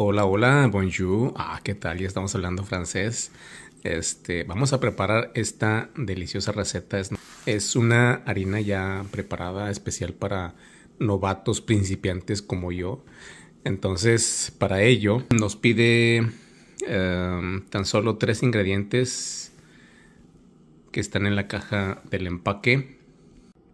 Hola, hola, bonjour. Ah, ¿qué tal? Ya estamos hablando francés. Este, vamos a preparar esta deliciosa receta. Es, una harina ya preparada especial para novatos principiantes como yo. Entonces, para ello nos pide em, tan solo tres ingredientes que están en la caja del empaque.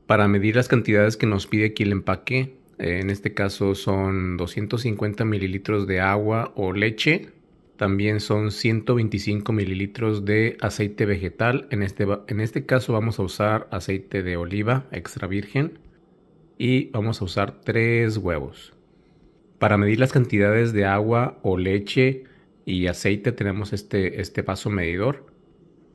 Para medir las cantidades que nos pide aquí el empaque, en este caso son 250 mililitros de agua o leche. También son 125 mililitros de aceite vegetal. En este, en este caso vamos a usar aceite de oliva extra virgen. Y vamos a usar tres huevos. Para medir las cantidades de agua o leche y aceite tenemos este, este vaso medidor.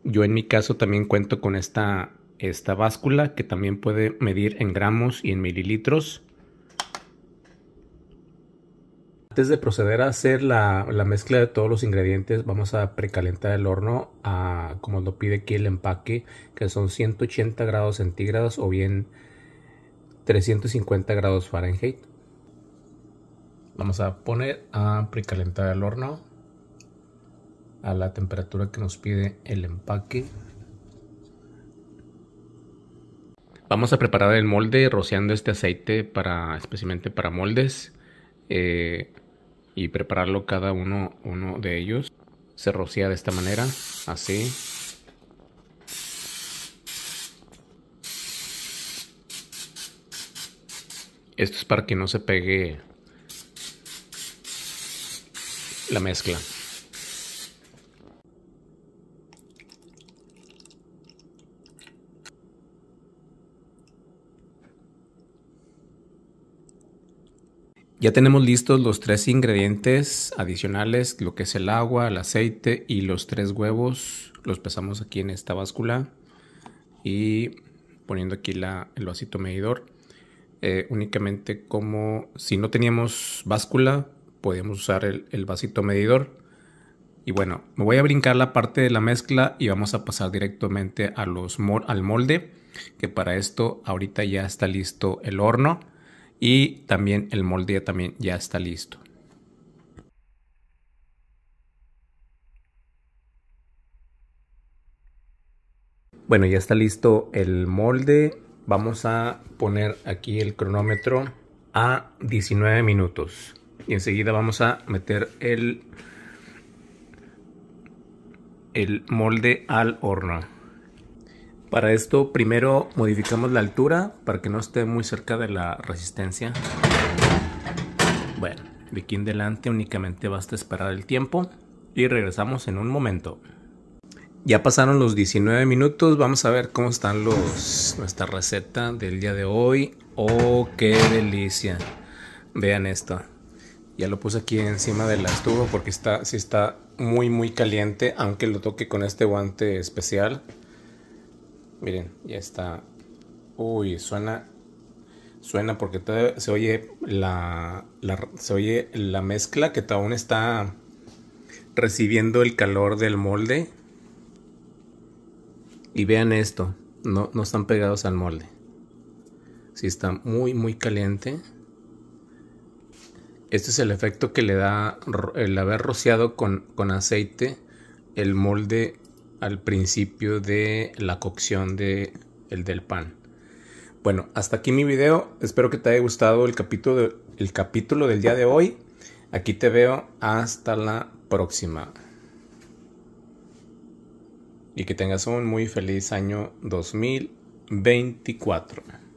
Yo en mi caso también cuento con esta, esta báscula que también puede medir en gramos y en mililitros. Antes de proceder a hacer la, mezcla de todos los ingredientes, vamos a precalentar el horno a como lo pide aquí el empaque, que son 180 grados centígrados o bien 350 grados Fahrenheit. Vamos a poner a precalentar el horno a la temperatura que nos pide el empaque. Vamos a preparar el molde rociando este aceite para especialmente para moldes. Eh, y prepararlo cada uno, uno de ellos. Se rocía de esta manera, así. Esto es para que no se pegue la mezcla. Ya tenemos listos los tres ingredientes adicionales, lo que es el agua, el aceite y los tres huevos. Los pesamos aquí en esta báscula y poniendo aquí el vasito medidor. Eh, únicamente como si no teníamos báscula, podemos usar el, el vasito medidor. Y bueno, me voy a brincar la parte de la mezcla y vamos a pasar directamente a los, al molde, que para esto ahorita ya está listo el horno y también el molde también ya está listo. Bueno, ya está listo el molde. Vamos a poner aquí el cronómetro a 19 minutos. Y enseguida vamos a meter el, el molde al horno. Para esto primero modificamos la altura para que no esté muy cerca de la resistencia. Bueno, de aquí en delante únicamente basta esperar el tiempo y regresamos en un momento. Ya pasaron los 19 minutos, vamos a ver cómo están los nuestra receta del día de hoy. Oh, qué delicia. Vean esto. Ya lo puse aquí encima de la estufa porque está sí está muy muy caliente, aunque lo toque con este guante especial. Miren, ya está. Uy, suena. Suena porque se oye la, se oye la mezcla que aún está recibiendo el calor del molde. Y vean esto, no, no están pegados al molde. Si sí está muy, muy caliente. Este es el efecto que le da el haber rociado con, con aceite el molde al principio de la cocción de el del pan. Bueno, hasta aquí mi video. Espero que te haya gustado el capítulo, el capítulo del día de hoy. Aquí te veo hasta la próxima. Y que tengas un muy feliz año 2024.